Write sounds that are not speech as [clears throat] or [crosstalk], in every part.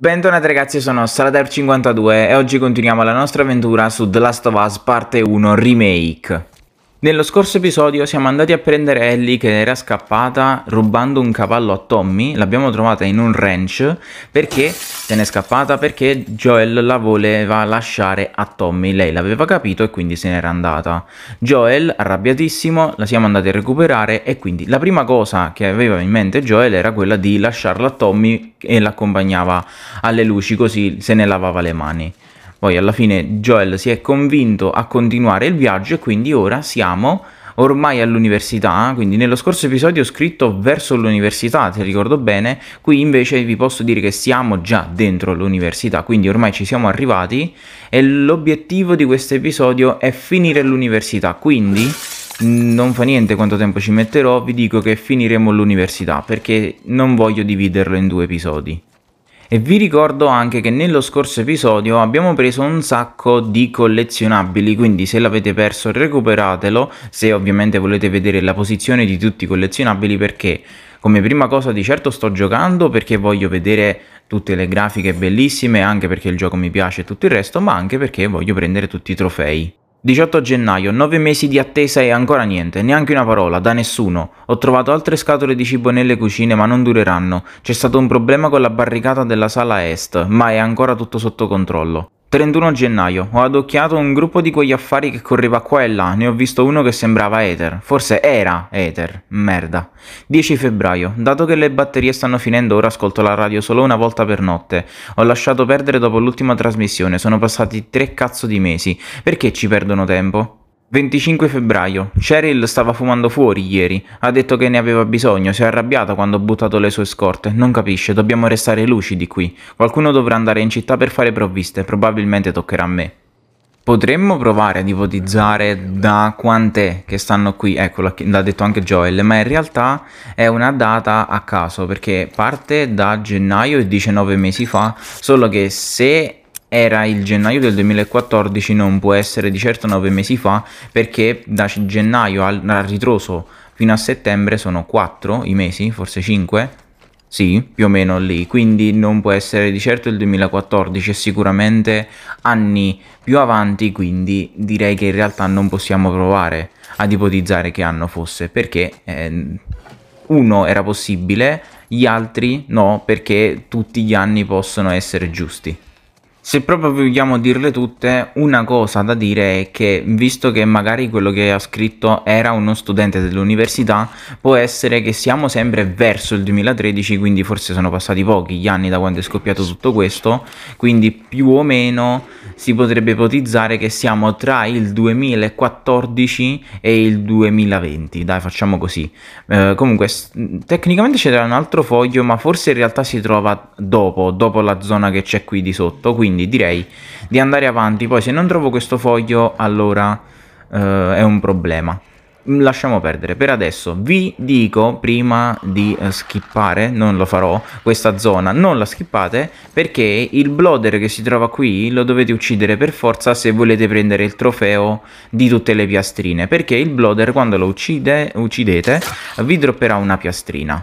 Bentornati ragazzi, sono Stradar52 e oggi continuiamo la nostra avventura su The Last of Us parte 1 Remake. Nello scorso episodio siamo andati a prendere Ellie che era scappata rubando un cavallo a Tommy, l'abbiamo trovata in un ranch perché se n'è scappata perché Joel la voleva lasciare a Tommy, lei l'aveva capito e quindi se n'era andata. Joel arrabbiatissimo la siamo andati a recuperare e quindi la prima cosa che aveva in mente Joel era quella di lasciarla a Tommy e l'accompagnava alle luci così se ne lavava le mani. Poi alla fine Joel si è convinto a continuare il viaggio e quindi ora siamo ormai all'università, quindi nello scorso episodio ho scritto verso l'università, se ricordo bene, qui invece vi posso dire che siamo già dentro l'università, quindi ormai ci siamo arrivati e l'obiettivo di questo episodio è finire l'università, quindi non fa niente quanto tempo ci metterò, vi dico che finiremo l'università perché non voglio dividerlo in due episodi. E vi ricordo anche che nello scorso episodio abbiamo preso un sacco di collezionabili, quindi se l'avete perso recuperatelo, se ovviamente volete vedere la posizione di tutti i collezionabili perché come prima cosa di certo sto giocando perché voglio vedere tutte le grafiche bellissime, anche perché il gioco mi piace e tutto il resto, ma anche perché voglio prendere tutti i trofei. 18 gennaio, 9 mesi di attesa e ancora niente, neanche una parola, da nessuno. Ho trovato altre scatole di cibo nelle cucine ma non dureranno. C'è stato un problema con la barricata della sala est, ma è ancora tutto sotto controllo. 31 gennaio. Ho adocchiato un gruppo di quegli affari che correva qua e là. Ne ho visto uno che sembrava Ether. Forse era Ether. Merda. 10 febbraio. Dato che le batterie stanno finendo, ora ascolto la radio solo una volta per notte. Ho lasciato perdere dopo l'ultima trasmissione. Sono passati tre cazzo di mesi. Perché ci perdono tempo? 25 febbraio. Cheryl stava fumando fuori ieri. Ha detto che ne aveva bisogno, si è arrabbiata quando ho buttato le sue scorte. Non capisce, dobbiamo restare lucidi qui. Qualcuno dovrà andare in città per fare provviste, probabilmente toccherà a me. Potremmo provare ad ipotizzare da quant'è che stanno qui, ecco l'ha detto anche Joel, ma in realtà è una data a caso perché parte da gennaio e 19 mesi fa, solo che se era il gennaio del 2014, non può essere di certo nove mesi fa, perché da gennaio al, al ritroso fino a settembre sono quattro i mesi, forse cinque, sì, più o meno lì, quindi non può essere di certo il 2014 è sicuramente anni più avanti, quindi direi che in realtà non possiamo provare ad ipotizzare che anno fosse, perché eh, uno era possibile, gli altri no, perché tutti gli anni possono essere giusti. Se proprio vogliamo dirle tutte, una cosa da dire è che, visto che magari quello che ha scritto era uno studente dell'università, può essere che siamo sempre verso il 2013, quindi forse sono passati pochi gli anni da quando è scoppiato tutto questo, quindi più o meno si potrebbe ipotizzare che siamo tra il 2014 e il 2020, dai facciamo così. Eh, comunque, tecnicamente c'era un altro foglio, ma forse in realtà si trova dopo, dopo la zona che c'è qui di sotto, quindi quindi direi di andare avanti. Poi se non trovo questo foglio allora eh, è un problema. Mm, lasciamo perdere per adesso. Vi dico prima di eh, skippare, non lo farò, questa zona non la skippate perché il bloader che si trova qui lo dovete uccidere per forza se volete prendere il trofeo di tutte le piastrine perché il bloader quando lo uccide, uccidete vi dropperà una piastrina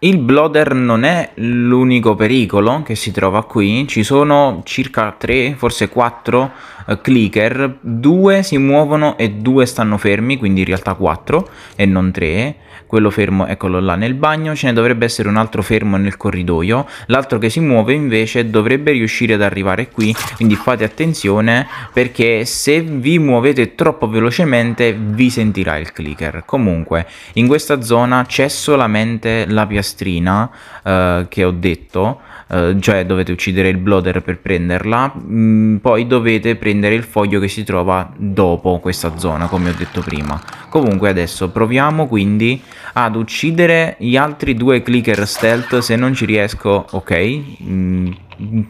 il bloater non è l'unico pericolo che si trova qui, ci sono circa 3, forse 4 eh, clicker, 2 si muovono e 2 stanno fermi, quindi in realtà 4 e non 3 quello fermo eccolo là nel bagno, ce ne dovrebbe essere un altro fermo nel corridoio, l'altro che si muove invece dovrebbe riuscire ad arrivare qui, quindi fate attenzione perché se vi muovete troppo velocemente vi sentirà il clicker. Comunque in questa zona c'è solamente la piastrina eh, che ho detto, eh, cioè dovete uccidere il bloater per prenderla, mm, poi dovete prendere il foglio che si trova dopo questa zona, come ho detto prima. Comunque adesso proviamo quindi ad uccidere gli altri due clicker stealth, se non ci riesco, ok, mm,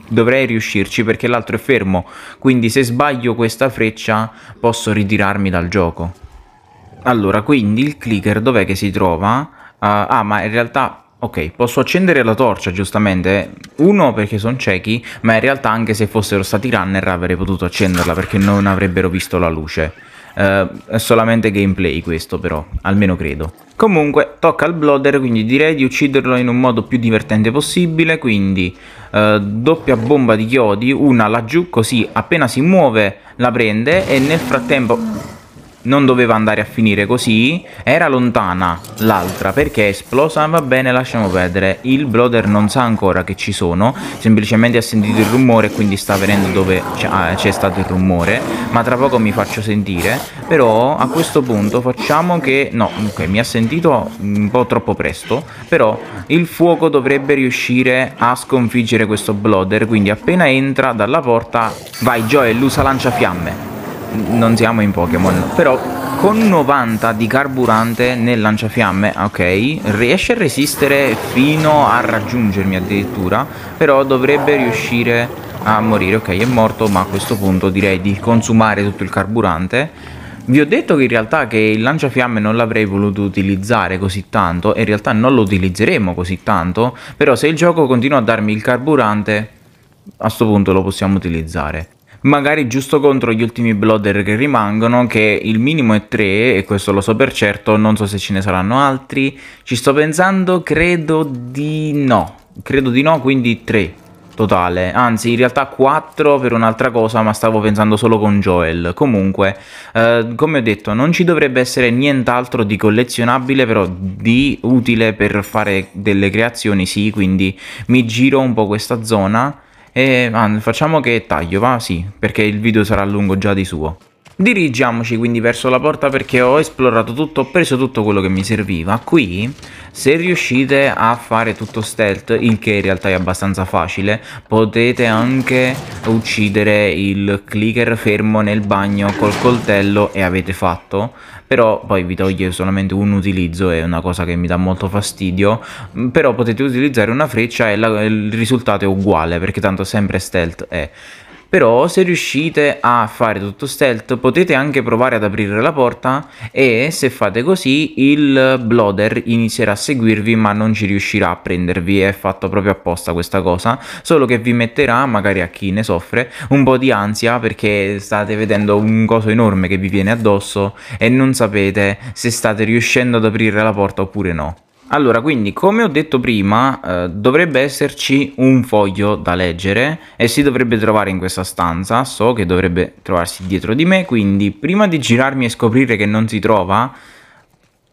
dovrei riuscirci perché l'altro è fermo, quindi se sbaglio questa freccia posso ritirarmi dal gioco. Allora, quindi il clicker dov'è che si trova? Uh, ah, ma in realtà Ok, posso accendere la torcia, giustamente. Uno, perché sono ciechi, ma in realtà anche se fossero stati runner avrei potuto accenderla perché non avrebbero visto la luce. Uh, è solamente gameplay questo però, almeno credo. Comunque, tocca al Blooder, quindi direi di ucciderlo in un modo più divertente possibile, quindi uh, doppia bomba di chiodi, una laggiù, così appena si muove la prende e nel frattempo non doveva andare a finire così era lontana l'altra perché è esplosa va bene lasciamo perdere il brother non sa ancora che ci sono semplicemente ha sentito il rumore quindi sta venendo dove ah, c'è stato il rumore ma tra poco mi faccio sentire però a questo punto facciamo che no ok mi ha sentito un po' troppo presto però il fuoco dovrebbe riuscire a sconfiggere questo brother quindi appena entra dalla porta vai Joel usa lanciafiamme non siamo in Pokémon, però con 90 di carburante nel lanciafiamme, ok, riesce a resistere fino a raggiungermi addirittura, però dovrebbe riuscire a morire, ok, è morto, ma a questo punto direi di consumare tutto il carburante. Vi ho detto che in realtà che il lanciafiamme non l'avrei voluto utilizzare così tanto, e in realtà non lo utilizzeremo così tanto, però se il gioco continua a darmi il carburante, a questo punto lo possiamo utilizzare magari giusto contro gli ultimi blooder che rimangono, che il minimo è 3 e questo lo so per certo, non so se ce ne saranno altri, ci sto pensando, credo di no, credo di no, quindi 3 totale, anzi in realtà 4 per un'altra cosa ma stavo pensando solo con Joel, comunque eh, come ho detto non ci dovrebbe essere nient'altro di collezionabile però di utile per fare delle creazioni sì, quindi mi giro un po' questa zona e man, facciamo che taglio, va? Sì, perché il video sarà lungo già di suo. Dirigiamoci quindi verso la porta perché ho esplorato tutto, ho preso tutto quello che mi serviva. Qui, se riuscite a fare tutto stealth, il che in realtà è abbastanza facile, potete anche uccidere il clicker fermo nel bagno col coltello e avete fatto però poi vi toglie solamente un utilizzo, è una cosa che mi dà molto fastidio, mm, però potete utilizzare una freccia e la, il risultato è uguale perché tanto sempre stealth è. Però se riuscite a fare tutto stealth potete anche provare ad aprire la porta e se fate così il bloader inizierà a seguirvi ma non ci riuscirà a prendervi, è fatto proprio apposta questa cosa, solo che vi metterà, magari a chi ne soffre, un po' di ansia perché state vedendo un coso enorme che vi viene addosso e non sapete se state riuscendo ad aprire la porta oppure no. Allora, quindi come ho detto prima, eh, dovrebbe esserci un foglio da leggere e si dovrebbe trovare in questa stanza, so che dovrebbe trovarsi dietro di me, quindi prima di girarmi e scoprire che non si trova,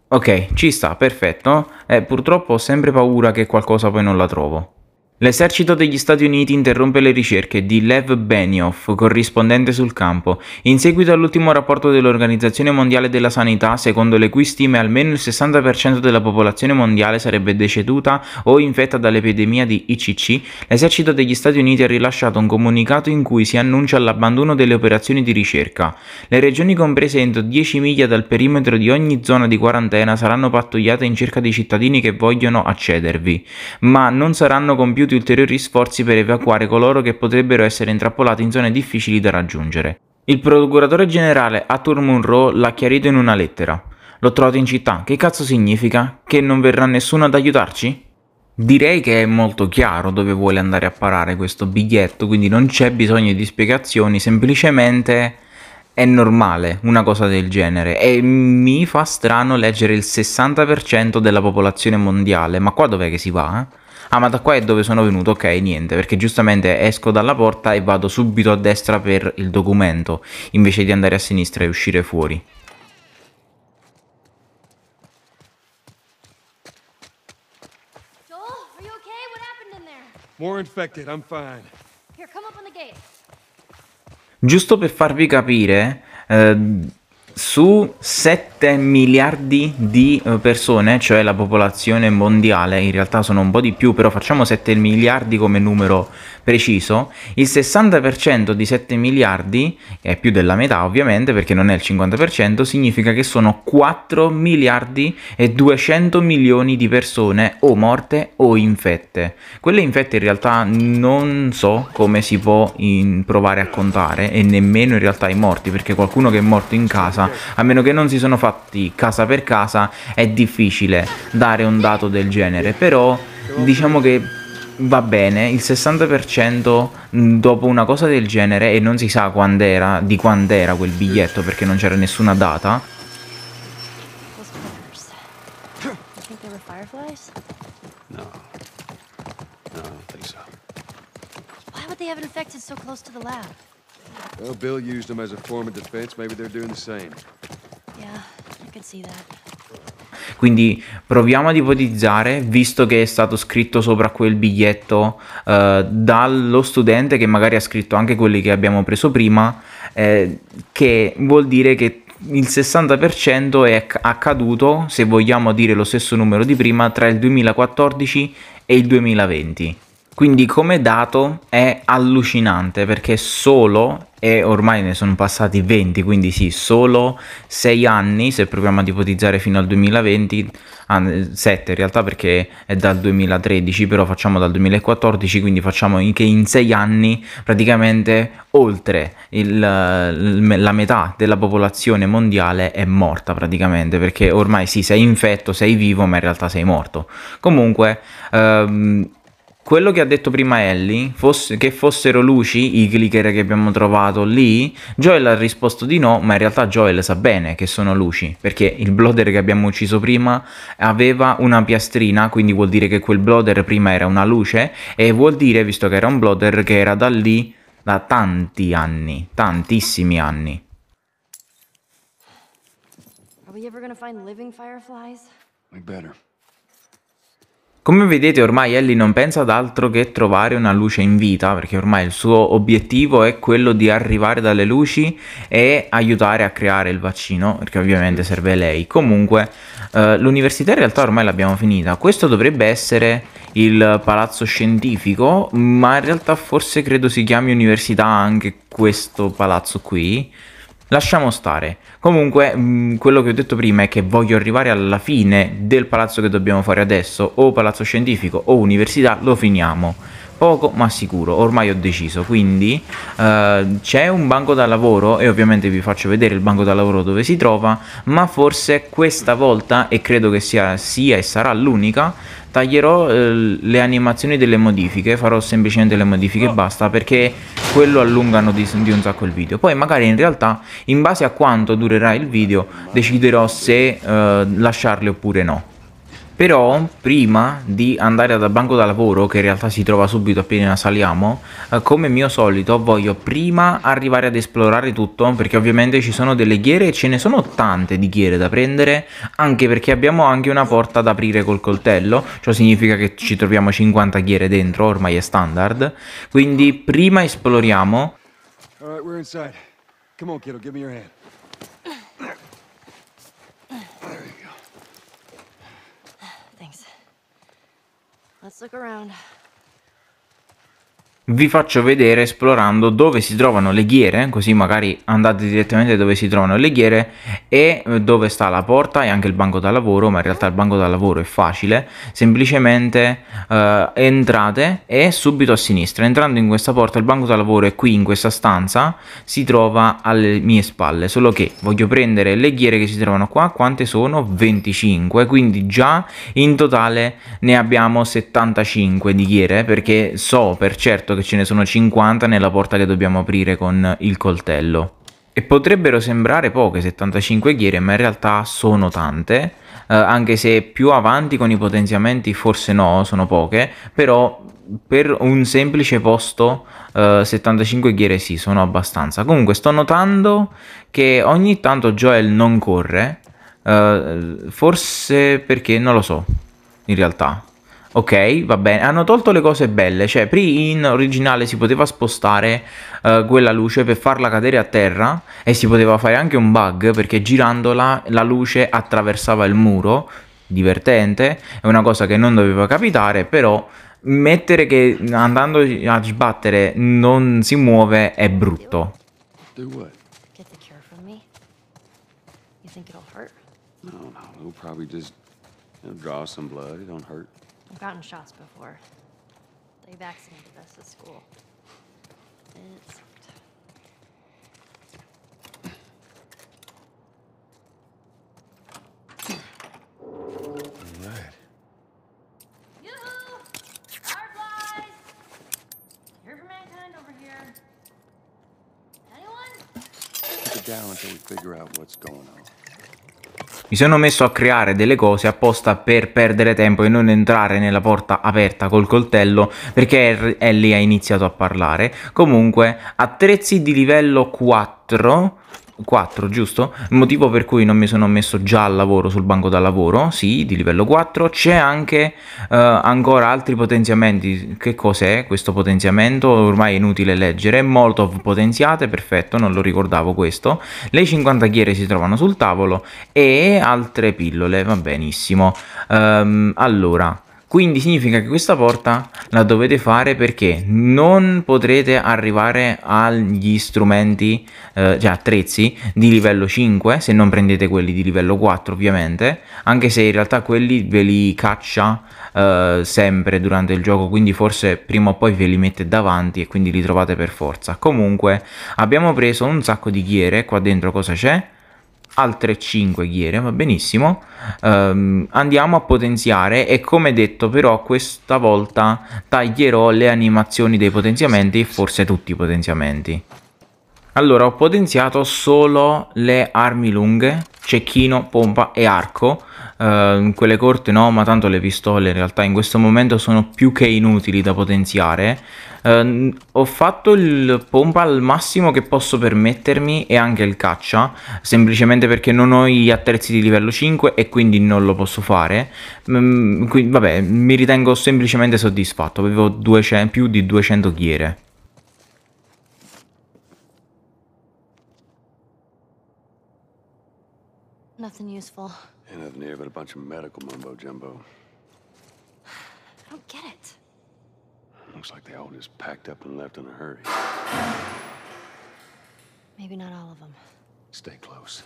ok, ci sta, perfetto, eh, purtroppo ho sempre paura che qualcosa poi non la trovo. L'esercito degli Stati Uniti interrompe le ricerche di Lev Benioff, corrispondente sul campo, in seguito all'ultimo rapporto dell'Organizzazione Mondiale della Sanità, secondo le cui stime almeno il 60% della popolazione mondiale sarebbe deceduta o infetta dall'epidemia di ICC, l'esercito degli Stati Uniti ha rilasciato un comunicato in cui si annuncia l'abbandono delle operazioni di ricerca. Le regioni comprese entro 10 miglia dal perimetro di ogni zona di quarantena saranno pattugliate in cerca di cittadini che vogliono accedervi, ma non saranno compiute compiuti ulteriori sforzi per evacuare coloro che potrebbero essere intrappolati in zone difficili da raggiungere. Il procuratore generale Arthur Munro l'ha chiarito in una lettera. L'ho trovato in città, che cazzo significa? Che non verrà nessuno ad aiutarci? Direi che è molto chiaro dove vuole andare a parare questo biglietto, quindi non c'è bisogno di spiegazioni, semplicemente è normale una cosa del genere e mi fa strano leggere il 60% della popolazione mondiale, ma qua dov'è che si va? Eh? ah ma da qua è dove sono venuto, ok niente, perché giustamente esco dalla porta e vado subito a destra per il documento, invece di andare a sinistra e uscire fuori. More infected, I'm fine. Here, come up on the gate. Giusto per farvi capire, eh, su 7 miliardi di eh, persone, cioè la popolazione mondiale, in realtà sono un po' di più, però facciamo 7 miliardi come numero preciso, il 60% di 7 miliardi, che è più della metà ovviamente perché non è il 50%, significa che sono 4 miliardi e 200 milioni di persone o morte o infette. Quelle infette in realtà non so come si può provare a contare e nemmeno in realtà i morti, perché qualcuno che è morto in casa zona. A meno che non si sono fatti casa per casa è difficile dare un dato del genere, però diciamo che va bene, il 60% mm, dopo una cosa del genere e non si sa quand'era, di quand'era quel biglietto perché non c'era nessuna data. No. No, I they have infected so close to the lab? Well, Bill used them as a form of defense. Maybe they're doing the same. Yeah, I could see that. Quindi proviamo ad ipotizzare, visto che è stato scritto sopra quel biglietto eh, dallo studente che magari ha scritto anche quelli che abbiamo preso prima, eh, che vuol dire che il 60% è accaduto, se vogliamo dire lo stesso numero di prima, tra il 2014 e il 2020. Quindi come dato è allucinante perché solo, e ormai ne sono passati 20, quindi sì, solo 6 anni, se proviamo ad ipotizzare fino al 2020, 7 ah, in realtà perché è dal 2013, però facciamo dal 2014, quindi facciamo che in 6 anni praticamente oltre il, la metà della popolazione mondiale è morta praticamente, perché ormai sì, sei infetto, sei vivo, ma in realtà sei morto. Comunque... Ehm, quello che ha detto prima Ellie, fosse, che fossero luci i clicker che abbiamo trovato lì, Joel ha risposto di no, ma in realtà Joel sa bene che sono luci, perché il bloater che abbiamo ucciso prima aveva una piastrina, quindi vuol dire che quel bloater prima era una luce, e vuol dire, visto che era un bloater, che era da lì da tanti anni, tantissimi anni. Are we ever gonna find living fireflies? We better. Come vedete ormai Ellie non pensa ad altro che trovare una luce in vita, perché ormai il suo obiettivo è quello di arrivare dalle luci e aiutare a creare il vaccino, perché ovviamente serve lei. Comunque eh, l'università in realtà ormai l'abbiamo finita, questo dovrebbe essere il palazzo scientifico, ma in realtà forse credo si chiami università anche questo palazzo qui. Lasciamo stare. Comunque, mh, mm, quello che ho detto prima è che voglio arrivare alla fine del palazzo che dobbiamo fare adesso, o palazzo scientifico o università, lo finiamo. Poco ma sicuro, ormai ho deciso, quindi uh, c'è un banco da lavoro e ovviamente vi faccio vedere il banco da lavoro dove si trova, ma forse questa volta, e credo che sia, sia e sarà l'unica, taglierò eh, le animazioni delle modifiche, farò semplicemente le modifiche e oh. basta perché quello allungano di, di, un sacco il video. Poi magari in realtà in base a quanto durerà il video deciderò se eh, lasciarle oppure no. Però prima di andare dal banco da lavoro, che in realtà si trova subito appena saliamo, eh, come mio solito voglio prima arrivare ad esplorare tutto, perché ovviamente ci sono delle ghiere e ce ne sono tante di ghiere da prendere, anche perché abbiamo anche una porta da aprire col coltello, ciò significa che ci troviamo 50 ghiere dentro, ormai è standard. Quindi prima esploriamo. All right, we're inside. Come on, kiddo, give me your hand. Let's look around. vi faccio vedere esplorando dove si trovano le ghiere, così magari andate direttamente dove si trovano le ghiere e dove sta la porta e anche il banco da lavoro, ma in realtà il banco da lavoro è facile, semplicemente eh, entrate e subito a sinistra, entrando in questa porta il banco da lavoro è qui in questa stanza, si trova alle mie spalle, solo che voglio prendere le ghiere che si trovano qua, quante sono? 25, quindi già in totale ne abbiamo 75 di ghiere perché so per certo che ce ne sono 50 nella porta che dobbiamo aprire con il coltello. E potrebbero sembrare poche 75 ghiere, ma in realtà sono tante, eh, anche se più avanti con i potenziamenti forse no, sono poche, però per un semplice posto eh, 75 ghiere sì, sono abbastanza. Comunque sto notando che ogni tanto Joel non corre, eh, forse perché non lo so, in realtà. Ok, va bene. Hanno tolto le cose belle, cioè prima in originale si poteva spostare uh, quella luce per farla cadere a terra e si poteva fare anche un bug perché girandola la luce attraversava il muro. Divertente, è una cosa che non doveva capitare, però mettere che andando a sbattere non si muove è brutto. Do what? Get I've gotten shots before. They vaccinated us at school. All Here for mankind over here. Anyone? it down until we figure out what's going on. Mi sono messo a creare delle cose apposta per perdere tempo e non entrare nella porta aperta col coltello perché Ellie ha iniziato a parlare. Comunque, attrezzi di livello 4 4, giusto? Motivo per cui non mi sono messo già al lavoro sul banco da lavoro, sì, di livello 4. C'è anche uh, ancora altri potenziamenti. Che cos'è questo potenziamento? Ormai è inutile leggere. Molto potenziate, perfetto, non lo ricordavo questo. Le 50 ghiere si trovano sul tavolo e altre pillole, va benissimo. Um, allora, quindi significa che questa porta la dovete fare perché non potrete arrivare agli strumenti, eh, cioè attrezzi di livello 5 se non prendete quelli di livello 4 ovviamente, anche se in realtà quelli ve li caccia eh, sempre durante il gioco, quindi forse prima o poi ve li mette davanti e quindi li trovate per forza. Comunque abbiamo preso un sacco di ghiere, qua dentro cosa c'è? altre 5 ghiere, va benissimo. Um, andiamo a potenziare e come detto però questa volta taglierò le animazioni dei potenziamenti, forse tutti i potenziamenti. Allora ho potenziato solo le armi lunghe cecchino, pompa e arco. Uh, quelle corte no, ma tanto le pistole in realtà in questo momento sono più che inutili da potenziare. Uh, ho fatto il pompa al massimo che posso permettermi e anche il caccia, semplicemente perché non ho gli attrezzi di livello 5 e quindi non lo posso fare. Mm, quindi, vabbè, mi ritengo semplicemente soddisfatto, avevo 200, più di 200 ghiere. Nothing useful. Yeah, nothing here but a bunch of medical mumbo-jumbo. I don't get it. Looks like they all just packed up and left in a hurry. Maybe not all of them. Stay close.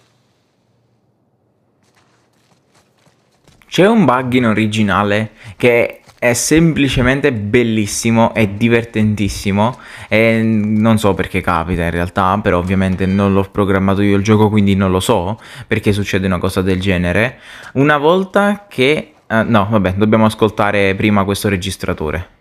C'è un bug in originale che è semplicemente bellissimo, e divertentissimo e non so perché capita in realtà, però ovviamente non l'ho programmato io il gioco, quindi non lo so perché succede una cosa del genere. Una volta che... Uh, no, vabbè, dobbiamo ascoltare prima questo registratore.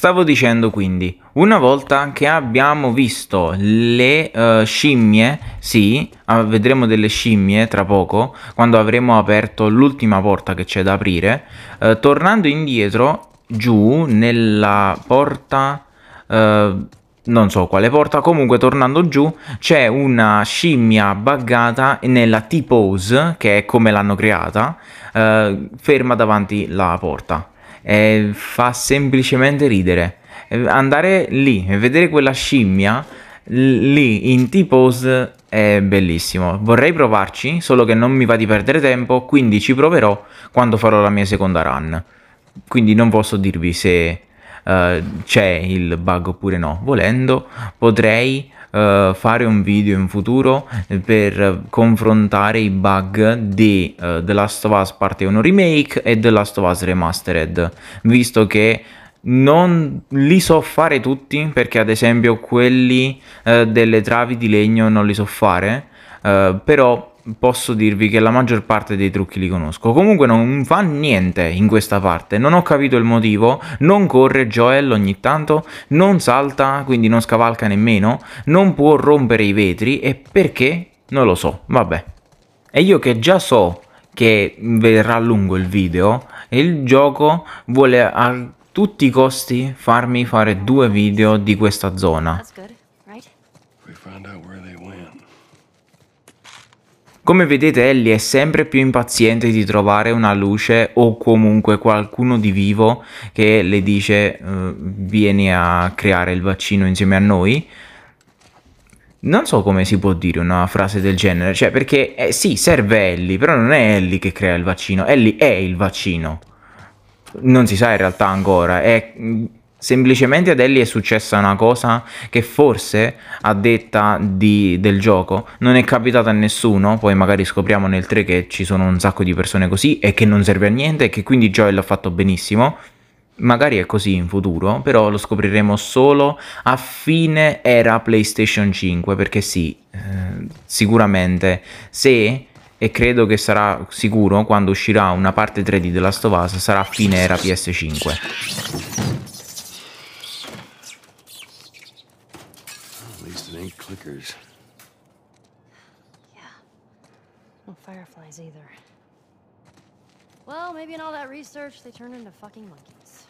Stavo dicendo quindi, una volta che abbiamo visto le uh, scimmie, sì, ah, vedremo delle scimmie tra poco, quando avremo aperto l'ultima porta che c'è da aprire, uh, tornando indietro, giù, nella porta... Uh, non so quale porta, comunque tornando giù c'è una scimmia buggata nella T-pose, che è come l'hanno creata, eh, ferma davanti la porta eh, fa semplicemente ridere. Andare lì e vedere quella scimmia lì in T-pose è bellissimo. Vorrei provarci, solo che non mi va di perdere tempo, quindi ci proverò quando farò la mia seconda run. Quindi non posso dirvi se uh, c'è il bug oppure no. Volendo potrei uh, fare un video in futuro per confrontare i bug di uh, The Last of Us Parte 1 Remake e The Last of Us Remastered, visto che non li so fare tutti perché ad esempio quelli uh, delle travi di legno non li so fare, però posso dirvi che la maggior parte dei trucchi li conosco. Comunque non fa niente in questa parte, non ho capito il motivo, non corre Joel ogni tanto, non salta, quindi non scavalca nemmeno, non può rompere i vetri e perché? Non lo so, vabbè. E io che già so che verrà lungo il video, il gioco vuole a tutti i costi farmi fare due video di questa zona. Come vedete Ellie è sempre più impaziente di trovare una luce o comunque qualcuno di vivo che le dice uh, vieni a creare il vaccino insieme a noi. Non so come si può dire una frase del genere, cioè perché eh, sì, serve Ellie, però non è Ellie che crea il vaccino, Ellie è il vaccino. Non si sa in realtà ancora, è Semplicemente ad Ellie è successa una cosa che forse, a detta di, del gioco, non è capitata a nessuno. Poi magari scopriamo nel 3 che ci sono un sacco di persone così e che non serve a niente e che quindi Joel ha fatto benissimo. Magari è così in futuro, però lo scopriremo solo a fine era PlayStation 5, perché sì, eh, sicuramente se e credo che sarà sicuro quando uscirà una parte 3 di The Last of Us sarà a fine era PS5. clickers. Yeah. No fireflies either. Well, maybe in all that research, they turn into fucking monkeys.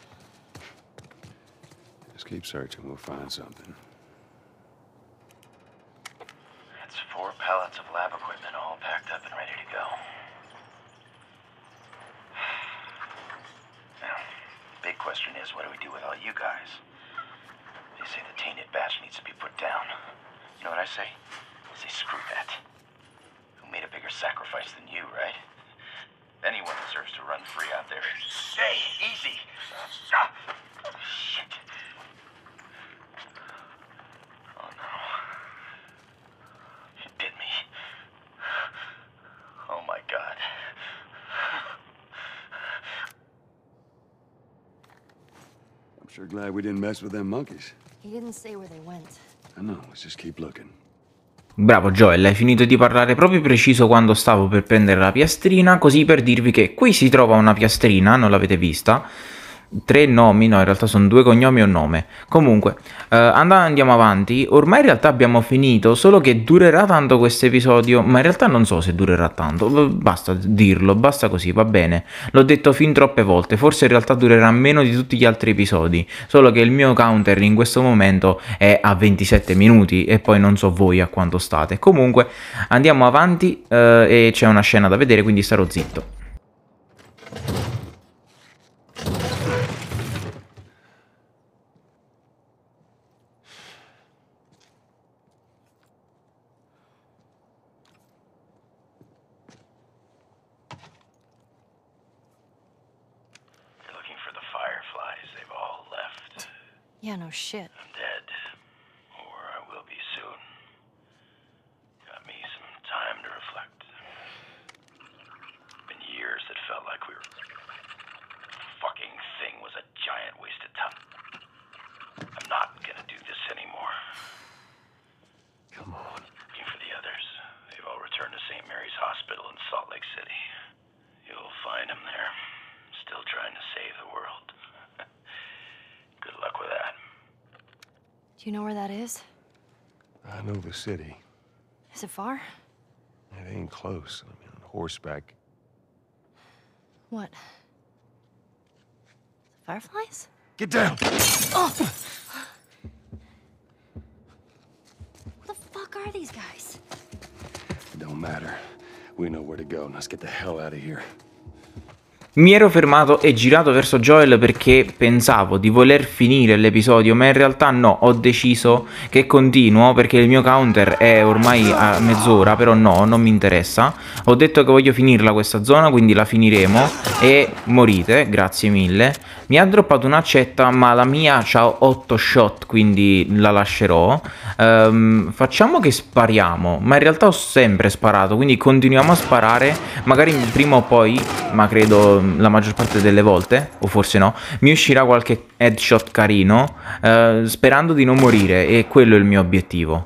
Just keep searching. We'll find something. That's four pallets of lab equipment all packed up and ready to go. [sighs] Now, big question is, what do we do with all you guys? They say the tainted batch needs to be put down. You know what I say? I say screw that. Who made a bigger sacrifice than you, right? Anyone deserves to run free out there. Hey, easy! Ah. Shit. Oh no. It bit me. Oh my god. I'm sure glad we didn't mess with them monkeys. He didn't say where they went. Ah, Bravo Joel, hai finito di parlare proprio preciso quando stavo per prendere la piastrina, così per dirvi che qui si trova una piastrina, non l'avete vista, tre nomi, no in realtà sono due cognomi e un nome. Comunque, eh, andiamo avanti, ormai in realtà abbiamo finito, solo che durerà tanto questo episodio, ma in realtà non so se durerà tanto, basta dirlo, basta così, va bene. L'ho detto fin troppe volte, forse in realtà durerà meno di tutti gli altri episodi, solo che il mio counter in questo momento è a 27 minuti e poi non so voi a quanto state. Comunque, andiamo avanti eh, e c'è una scena da vedere, quindi starò zitto. Yeah, no shit. Do you know where that is? I know the city. Is it far? It ain't close. I mean, on horseback. What? The fireflies? Get down! Oh! Who the fuck are these guys? It don't matter. We know where to go. Let's get the hell out of here. Mi ero fermato e girato verso Joel perché pensavo di voler finire l'episodio, ma in realtà no, ho deciso che continuo perché il mio counter è ormai a mezz'ora, però no, non mi interessa. Ho detto che voglio finirla questa zona, quindi la finiremo e morite, grazie mille. Mi ha droppato un'accetta, ma la mia ha 8 shot, quindi la lascerò. Um, facciamo che spariamo, ma in realtà ho sempre sparato, quindi continuiamo a sparare. Magari prima o poi, ma credo la maggior parte delle volte, o forse no, mi uscirà qualche headshot carino, uh, sperando di non morire, e quello è il mio obiettivo.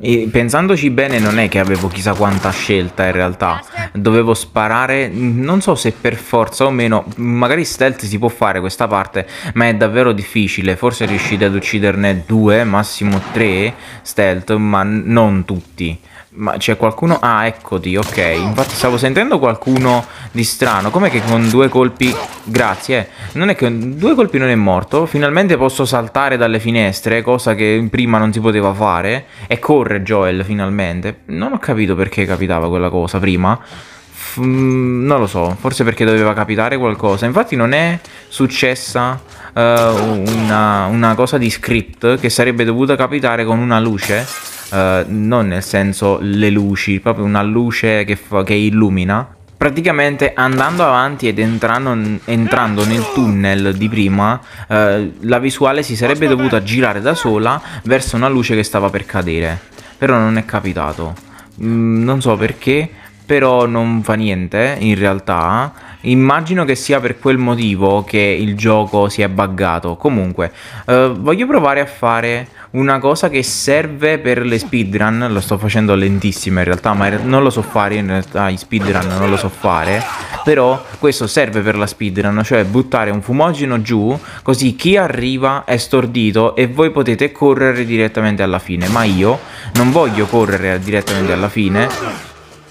E pensandoci bene non è che avevo chissà quanta scelta in realtà, dovevo sparare, non so se per forza o meno, magari stealth si può fare questa parte, ma è davvero difficile, forse riuscite ad ucciderne due, massimo tre stealth, ma non tutti. Ma c'è qualcuno? Ah, eccoti, ok. Infatti stavo sentendo qualcuno di strano. Com'è che con due colpi... Grazie. Eh. Non è che con due colpi non è morto. Finalmente posso saltare dalle finestre, cosa che prima non si poteva fare. E corre Joel, finalmente. Non ho capito perché capitava quella cosa prima. F mm, non lo so, forse perché doveva capitare qualcosa. Infatti non è successa uh, una, una cosa di script che sarebbe dovuta capitare con una luce. Eh, non nel senso le luci, proprio una luce che, fa, che illumina. Praticamente andando avanti ed entrando, entrando nel tunnel di prima, eh, la visuale si sarebbe dovuta girare da sola verso una luce che stava per cadere. Però non è capitato. Mm, non so perché, però non fa niente in realtà Immagino che sia per quel motivo che il gioco si è buggato. Comunque, eh, voglio provare a fare una cosa che serve per le speedrun. Lo sto facendo lentissimo in realtà, ma non lo so fare. In realtà, i speedrun non lo so fare. Però questo serve per la speedrun, cioè buttare un fumogeno giù, così chi arriva è stordito e voi potete correre direttamente alla fine. Ma io non voglio correre direttamente alla fine.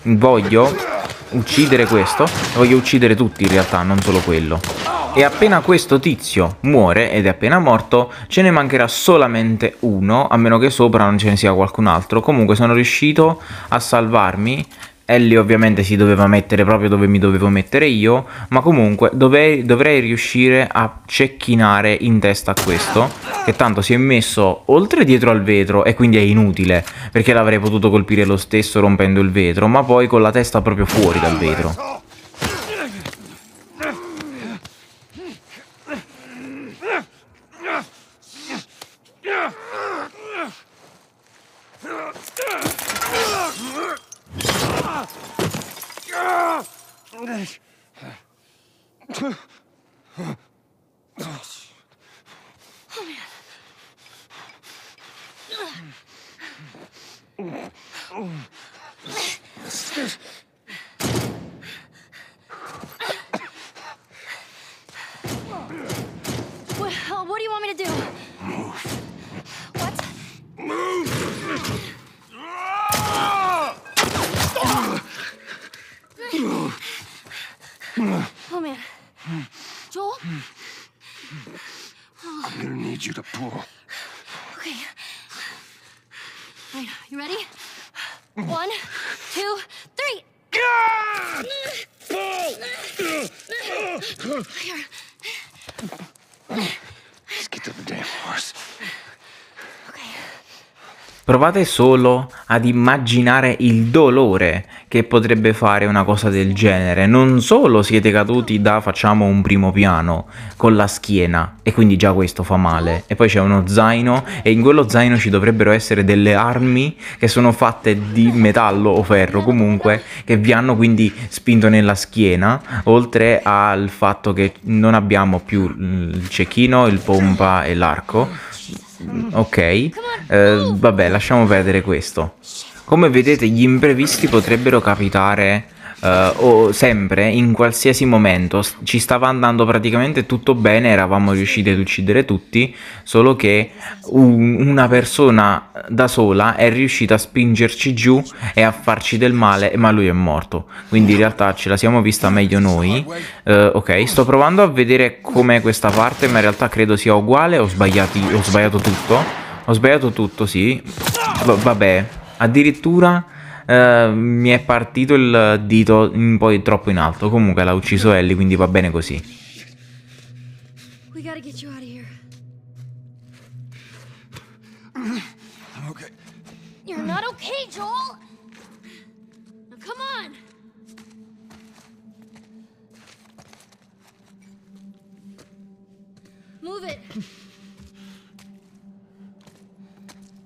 Voglio uccidere questo, voglio uccidere tutti in realtà, non solo quello. E appena questo tizio muore, ed è appena morto, ce ne mancherà solamente uno, a meno che sopra non ce ne sia qualcun altro. Comunque sono riuscito a salvarmi Ellie ovviamente si doveva mettere proprio dove mi dovevo mettere io, ma comunque dovei, dovrei riuscire a cecchinare in testa questo, che tanto si è messo oltre dietro al vetro e quindi è inutile, perché l'avrei potuto colpire lo stesso rompendo il vetro, ma poi con la testa proprio fuori dal vetro. Provate solo ad immaginare il dolore che potrebbe fare una cosa del genere. Non solo siete caduti da facciamo un primo piano con la schiena e quindi già questo fa male. E poi c'è uno zaino e in quello zaino ci dovrebbero essere delle armi che sono fatte di metallo o ferro comunque che vi hanno quindi spinto nella schiena, oltre al fatto che non abbiamo più il cecchino, il pompa e l'arco. Ok, eh, vabbè, lasciamo perdere questo. Come vedete gli imprevisti potrebbero capitare Uh, o sempre, in qualsiasi momento. Ci stava andando praticamente tutto bene, eravamo riusciti ad uccidere tutti, solo che un, una persona da sola è riuscita a spingerci giù e a farci del male, ma lui è morto. Quindi in realtà ce la siamo vista meglio noi. Uh, ok, sto provando a vedere com'è questa parte, ma in realtà credo sia uguale, ho, ho sbagliato tutto. Ho sbagliato tutto, sì. V vabbè, Addirittura eh, mi è partito il dito un po' troppo in alto. Comunque l'ha ucciso Ellie, quindi va bene così. Move it.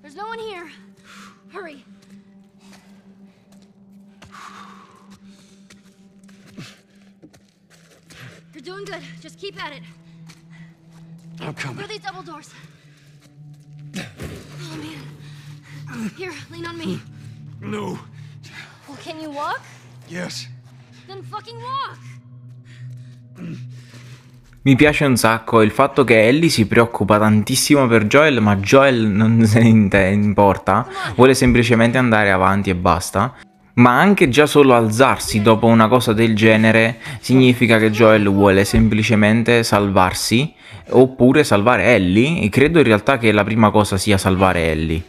There's no one here. Hurry! You're doing good. Just keep at it. I'm coming. Through these double doors. Oh, man. Here, lean on me. No. Well, can you walk? Yes. Then fucking walk! Mm. Mi piace un sacco il fatto che Ellie si preoccupa tantissimo per Joel, ma Joel non [laughs] se ne importa, vuole semplicemente andare avanti e basta. Ma anche già solo alzarsi dopo una cosa del genere significa che Joel vuole semplicemente salvarsi oppure salvare Ellie e credo in realtà che la prima cosa sia salvare Ellie.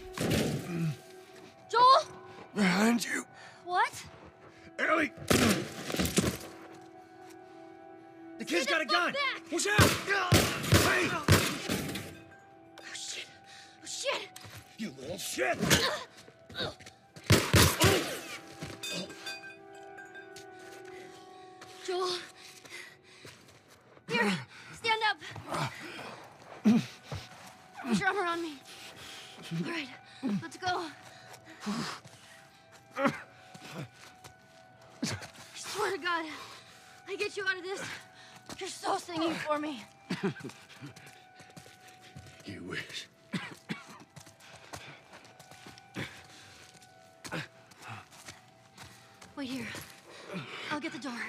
Watch out! Hey! Oh, shit. Oh, shit. You little shit! Joel. Here, stand up. Put your armor on me. All right, let's go. I swear to God, I get you out of this. You're so singing for me. [laughs] you wish. Wait here. I'll get the door.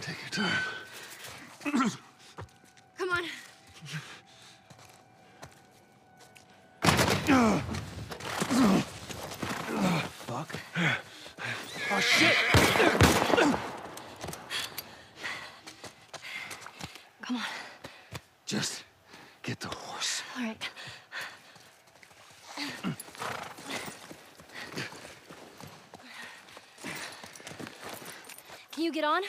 Take your time. [clears throat] you get on?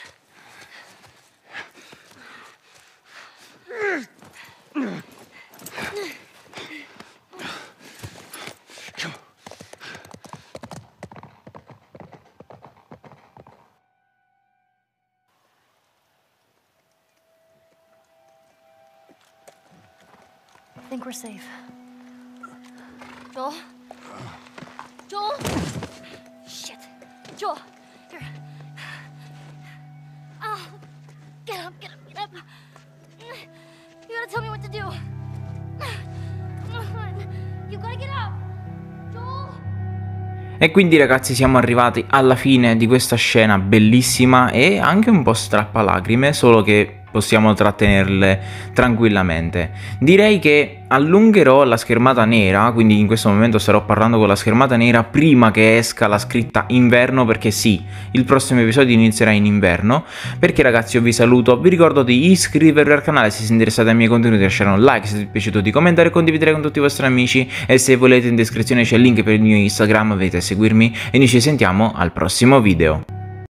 I think we're safe. Joel? Joel? Shit. Joel! You gotta tell me what to do. You gotta get up. E quindi ragazzi siamo arrivati alla fine di questa scena bellissima e anche un po' strappalacrime, solo che possiamo trattenerle tranquillamente. Direi che allungherò la schermata nera, quindi in questo momento starò parlando con la schermata nera prima che esca la scritta inverno perché sì, il prossimo episodio inizierà in inverno. Perché ragazzi io vi saluto, vi ricordo di iscrivervi al canale se siete interessati ai miei contenuti, lasciare un like se vi è piaciuto, di commentare e condividere con tutti i vostri amici e se volete in descrizione c'è il link per il mio Instagram, vedete seguirmi e noi ci sentiamo al prossimo video.